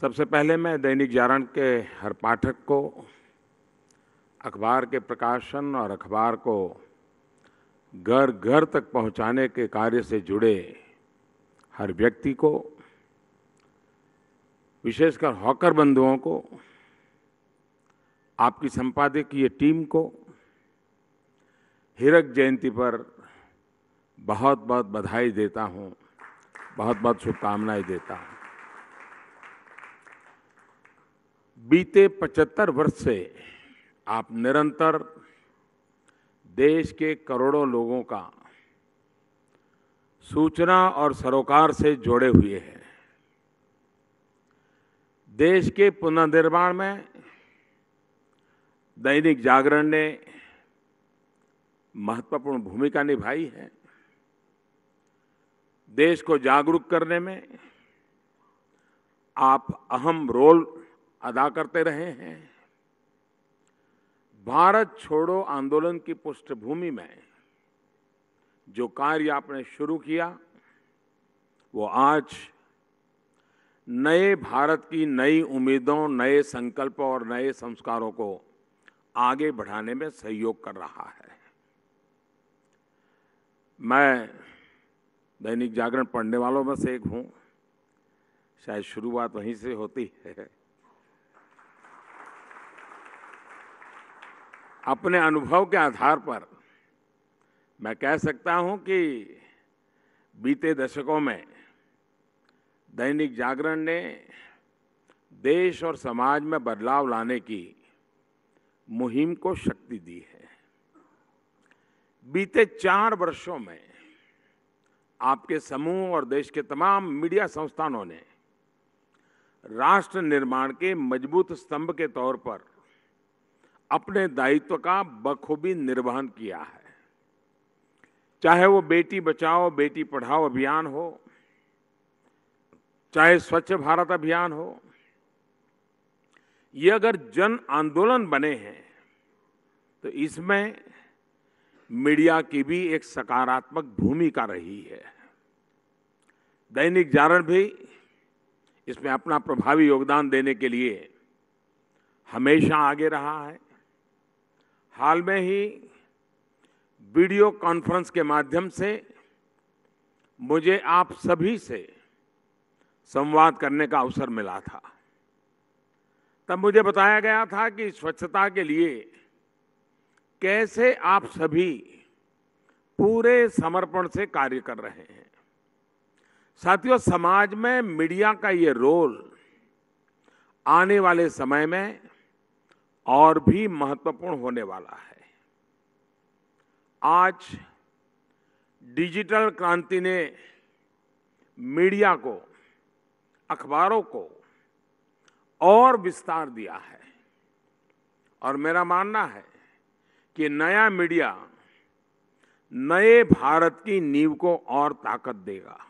सबसे पहले मैं दैनिक जागरण के हर पाठक को अखबार के प्रकाशन और अखबार को घर घर तक पहुंचाने के कार्य से जुड़े हर व्यक्ति को विशेषकर हॉकर बंधुओं को आपकी संपादकीय टीम को हीरक जयंती पर बहुत बहुत बधाई देता हूँ बहुत बहुत शुभकामनाएं देता हूँ बीते 75 वर्ष से आप निरंतर देश के करोड़ों लोगों का सूचना और सरोकार से जोड़े हुए हैं देश के पुनर्निर्माण में दैनिक जागरण ने महत्वपूर्ण भूमिका निभाई है देश को जागरूक करने में आप अहम रोल अदा करते रहे हैं भारत छोड़ो आंदोलन की पृष्ठभूमि में जो कार्य आपने शुरू किया वो आज नए भारत की नई उम्मीदों नए संकल्पों और नए संस्कारों को आगे बढ़ाने में सहयोग कर रहा है मैं दैनिक जागरण पढ़ने वालों में से एक हूँ शायद शुरुआत वहीं से होती है अपने अनुभव के आधार पर मैं कह सकता हूं कि बीते दशकों में दैनिक जागरण ने देश और समाज में बदलाव लाने की मुहिम को शक्ति दी है बीते चार वर्षों में आपके समूह और देश के तमाम मीडिया संस्थानों ने राष्ट्र निर्माण के मजबूत स्तंभ के तौर पर अपने दायित्व का बखूबी निर्वहन किया है चाहे वो बेटी बचाओ बेटी पढ़ाओ अभियान हो चाहे स्वच्छ भारत अभियान हो ये अगर जन आंदोलन बने हैं तो इसमें मीडिया की भी एक सकारात्मक भूमिका रही है दैनिक जागरण भी इसमें अपना प्रभावी योगदान देने के लिए हमेशा आगे रहा है हाल में ही वीडियो कॉन्फ्रेंस के माध्यम से मुझे आप सभी से संवाद करने का अवसर मिला था तब मुझे बताया गया था कि स्वच्छता के लिए कैसे आप सभी पूरे समर्पण से कार्य कर रहे हैं साथियों समाज में मीडिया का ये रोल आने वाले समय में और भी महत्वपूर्ण होने वाला है आज डिजिटल क्रांति ने मीडिया को अखबारों को और विस्तार दिया है और मेरा मानना है कि नया मीडिया नए भारत की नींव को और ताकत देगा